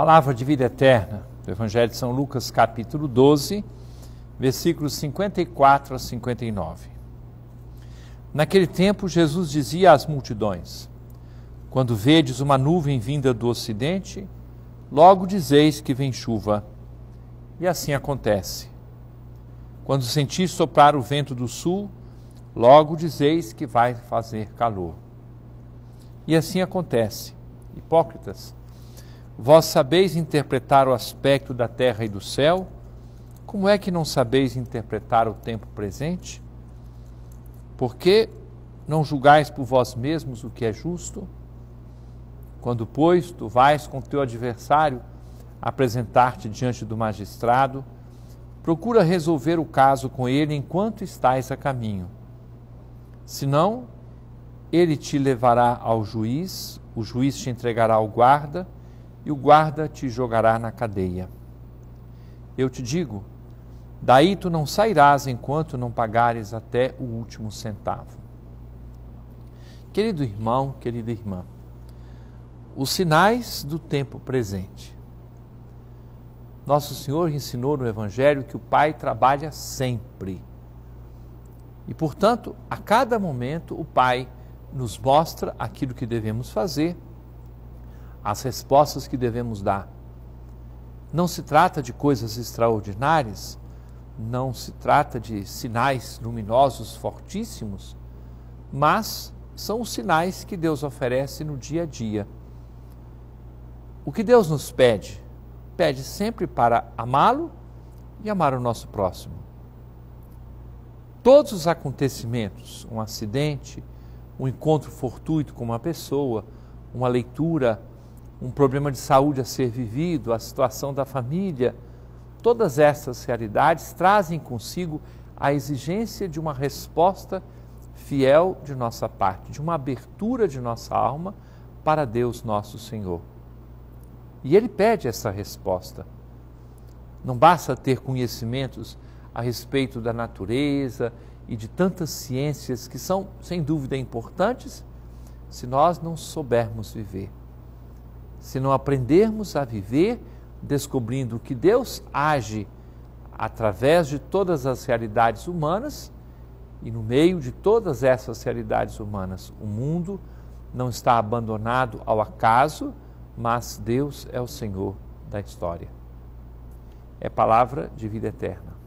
Palavra de vida eterna, do Evangelho de São Lucas, capítulo 12, versículos 54 a 59. Naquele tempo, Jesus dizia às multidões: Quando vedes uma nuvem vinda do ocidente, logo dizeis que vem chuva. E assim acontece. Quando sentis soprar o vento do sul, logo dizeis que vai fazer calor. E assim acontece. Hipócritas, Vós sabeis interpretar o aspecto da terra e do céu? Como é que não sabeis interpretar o tempo presente? Porque não julgais por vós mesmos o que é justo? Quando, pois, tu vais com teu adversário apresentar-te diante do magistrado, procura resolver o caso com ele enquanto estás a caminho. Senão, ele te levará ao juiz, o juiz te entregará ao guarda, e o guarda te jogará na cadeia. Eu te digo: daí tu não sairás enquanto não pagares até o último centavo. Querido irmão, querida irmã, os sinais do tempo presente. Nosso Senhor ensinou no Evangelho que o Pai trabalha sempre. E, portanto, a cada momento o Pai nos mostra aquilo que devemos fazer as respostas que devemos dar. Não se trata de coisas extraordinárias, não se trata de sinais luminosos fortíssimos, mas são os sinais que Deus oferece no dia a dia. O que Deus nos pede? Pede sempre para amá-lo e amar o nosso próximo. Todos os acontecimentos, um acidente, um encontro fortuito com uma pessoa, uma leitura um problema de saúde a ser vivido, a situação da família. Todas essas realidades trazem consigo a exigência de uma resposta fiel de nossa parte, de uma abertura de nossa alma para Deus nosso Senhor. E ele pede essa resposta. Não basta ter conhecimentos a respeito da natureza e de tantas ciências que são, sem dúvida, importantes, se nós não soubermos viver se não aprendermos a viver descobrindo que Deus age através de todas as realidades humanas e no meio de todas essas realidades humanas, o mundo não está abandonado ao acaso, mas Deus é o Senhor da história. É palavra de vida eterna.